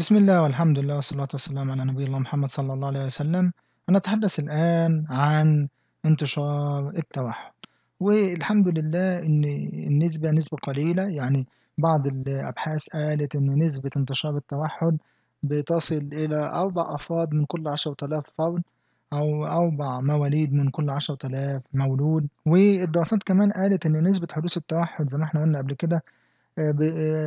بسم الله والحمد لله والصلاة والسلام على نبي الله محمد صلى الله عليه وسلم هنتحدث الآن عن انتشار التوحد والحمد لله إن النسبة نسبة قليلة يعني بعض الأبحاث قالت إن نسبة انتشار التوحد بتصل إلى أربع أفراد من كل عشرة آلاف فرد أو أربع مواليد من كل عشرة آلاف مولود والدراسات كمان قالت إن نسبة حدوث التوحد زي ما احنا قلنا قبل كده آه،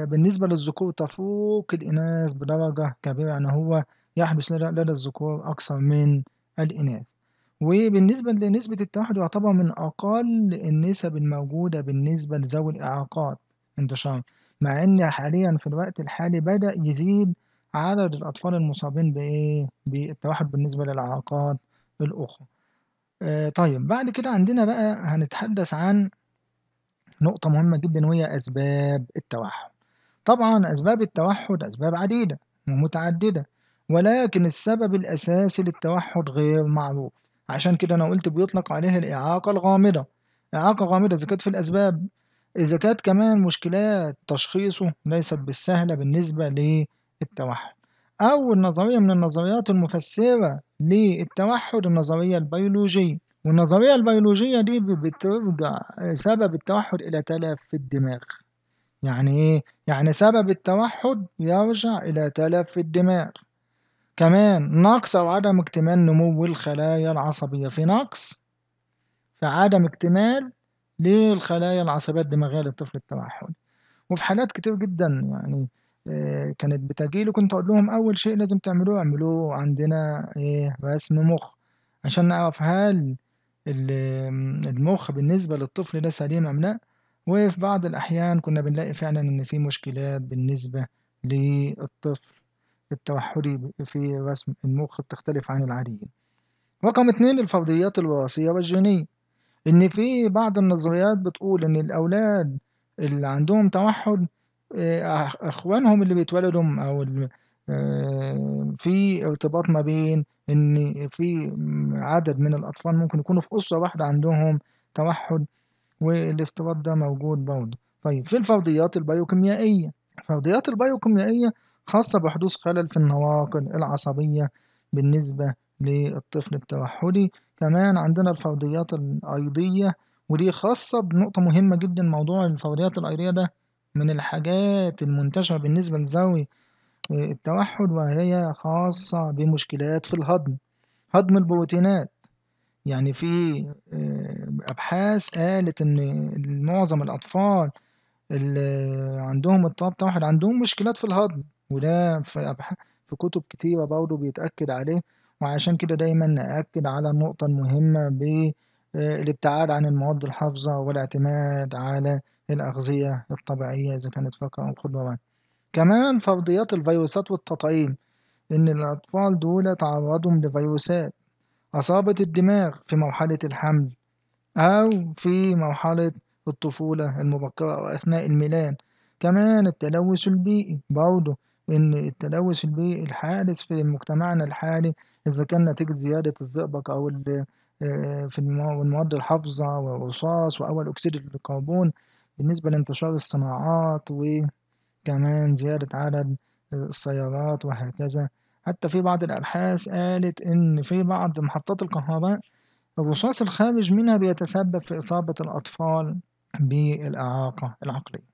آه، بالنسبة للذكور تفوق الإناث بدرجة كبيرة يعني هو يحدث لدى الذكور أكثر من الإناث وبالنسبة لنسبة التوحد يعتبر من أقل النسب الموجودة بالنسبة لذوي الإعاقات انتشار مع إن حاليا في الوقت الحالي بدأ يزيد عدد الأطفال المصابين بإيه؟ بالتوحد بالنسبة للإعاقات الأخرى. آه، طيب بعد كده عندنا بقى هنتحدث عن نقطة مهمة جدا وهي أسباب التوحد طبعا أسباب التوحد أسباب عديدة ومتعددة ولكن السبب الأساسي للتوحد غير معروف عشان كده أنا قلت بيطلق عليه الإعاقة الغامضة إعاقة غامضة إذا كانت في الأسباب إذا كانت كمان مشكلات تشخيصه ليست بالسهلة بالنسبة للتوحد أول نظرية من النظريات المفسرة للتوحد النظرية البيولوجية والنظرية البيولوجية دي بترجع سبب التوحد إلى تلف في الدماغ يعني إيه؟ يعني سبب التوحد يرجع إلى تلف في الدماغ كمان نقص أو عدم اكتمال نمو الخلايا العصبية في نقص في عدم اكتمال للخلايا العصبية الدماغية للطفل التوحد وفي حالات كتير جدا يعني آه، كانت بتجيلي كنت أقول لهم أول شيء لازم تعملوه اعملوه عندنا إيه رسم مخ عشان نعرف هل ال المُخ بالنسبة للطفل ده سليم أم لأ، وفي بعض الأحيان كنا بنلاقي فعلًا إن في مشكلات بالنسبة للطفل التوحّدي في رسم المُخ بتختلف عن العاديين رقم اتنين الفرضيات الوراثية والجينية، إن في بعض النظريات بتقول إن الأولاد اللي عندهم توحّد آه، أخوانهم اللي بيتولدوا أو ال آه، في ارتباط ما بين ان في عدد من الاطفال ممكن يكونوا في اسره واحده عندهم توحد والافتراض ده موجود برضه طيب في الفرضيات البيوكيميائيه الفرضيات البيوكيميائيه خاصه بحدوث خلل في النواقل العصبيه بالنسبه للطفل التوحدي كمان عندنا الفرضيات الايضيه ودي خاصه بنقطه مهمه جدا موضوع الفرضيات الايضيه ده من الحاجات المنتشره بالنسبه لذوي التوحد وهي خاصة بمشكلات في الهضم، هضم البروتينات، يعني في آه، أبحاث قالت إن معظم الأطفال اللي عندهم اضطراب توحد عندهم مشكلات في الهضم، وده في أبح في كتب كتيرة برضه بيتأكد عليه، وعشان كده دايمًا نأكد على النقطة المهمة ب آه، الابتعاد عن المواد الحافظة والاعتماد على الأغذية الطبيعية إذا كانت فاكهة أو خضروات. كمان فرضيات الفيروسات والتطعيم إن الأطفال دول تعرضوا لفيروسات أصابت الدماغ في مرحلة الحمل أو في مرحلة الطفولة المبكرة أو أثناء الميلاد كمان التلوث البيئي برضه إن التلوث البيئي الحادث في مجتمعنا الحالي إذا كان نتيجة زيادة الزئبق أو ال آه، في المواد الحافظة والرصاص وأول أكسيد الكربون بالنسبة لانتشار الصناعات و كمان زيادة عدد السيارات وهكذا حتى في بعض الأبحاث قالت إن في بعض محطات الكهرباء الرصاص الخارج منها بيتسبب في إصابة الأطفال بالإعاقة العقلية